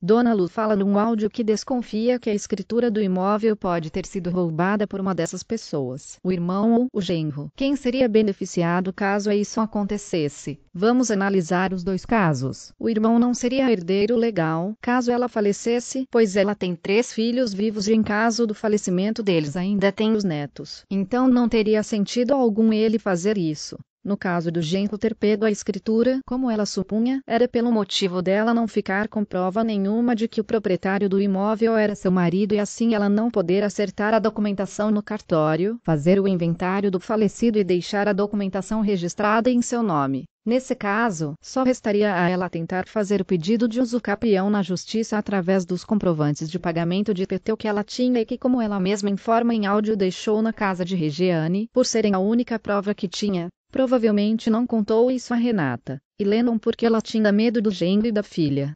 Dona Lu fala num áudio que desconfia que a escritura do imóvel pode ter sido roubada por uma dessas pessoas, o irmão ou o genro. Quem seria beneficiado caso isso acontecesse? Vamos analisar os dois casos. O irmão não seria herdeiro legal caso ela falecesse, pois ela tem três filhos vivos e em caso do falecimento deles ainda tem os netos. Então não teria sentido algum ele fazer isso. No caso do genro ter pego a escritura, como ela supunha, era pelo motivo dela não ficar com prova nenhuma de que o proprietário do imóvel era seu marido e assim ela não poder acertar a documentação no cartório, fazer o inventário do falecido e deixar a documentação registrada em seu nome. Nesse caso, só restaria a ela tentar fazer o pedido de usucapião na justiça através dos comprovantes de pagamento de IPTU que ela tinha e que, como ela mesma informa em áudio, deixou na casa de Regiane, por serem a única prova que tinha. Provavelmente não contou isso a Renata, e Lennon porque ela tinha medo do genro e da filha.